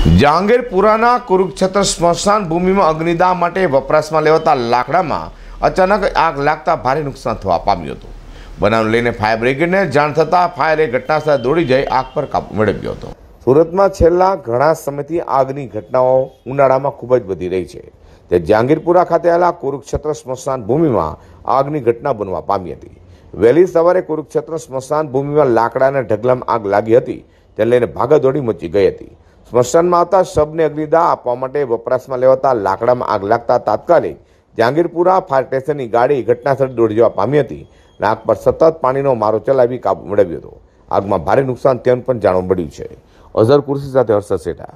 જહાંગીરપુરાના કુરુક્ષેત્ર સ્મશાન ભૂમિમાં અગ્નિદાહ માટે વપરાશમાં લેવાતા લાકડામાં અચાનક આગ લાગતા ભારે નુકસાન થવા પામ્યું હતું બનાવને લઈને ફાયર બ્રિગેડને જાણ થતાં ફાયરે ઘટનાસ્થળે દોડી જઈ આગ પર કાબુ મેળવ્યો હતો સુરતમાં છેલ્લા ઘણા સમયથી આગની ઘટનાઓ ઉનાળામાં ખૂબ જ વધી રહી છે તે જહાંગીરપુરા ખાતે આવેલા કુરુક્ષેત્ર સ્મશાન ભૂમિમાં આગની ઘટના બનવા પામી હતી વહેલી સવારે કુરુક્ષેત્ર સ્મશાન ભૂમિમાં લાકડાના ઢગલામાં આગ લાગી હતી તે લઈને ભાગદોડી મચી ગઈ હતી સ્મશાનમાં આવતા શબને અગ્નિદાહ આપવા માટે વપરાશમાં લેવાતા લાકડામાં આગ લાગતા તાત્કાલિક જાંગીરપુરા ફાયર સ્ટેશનની ગાડી ઘટનાસ્થળે દોડી જવા પામી હતી અને આગ પર સતત પાણીનો મારો ચલાવી કાબુ મેળવ્યો હતો આગમાં ભારે નુકસાન તેમ પણ જાણવા મળ્યું છે અઝર કુર્સી સાથે હર્ષદ શેઠા